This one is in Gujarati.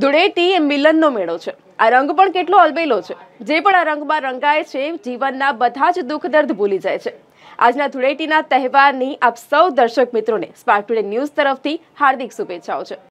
ધૂળેટી એ મિલનનો મેળો છે આ રંગ પણ કેટલો અલબેલો છે જે પણ આ રંગમાં રંગાય છે જીવનના બધા જ દુઃખ દર્દ ભૂલી જાય છે આજના ધૂળેટીના તહેવારની આપ સૌ દર્શક મિત્રોને સ્પાર્ક ટુડે ન્યૂઝ તરફથી હાર્દિક શુભેચ્છાઓ છે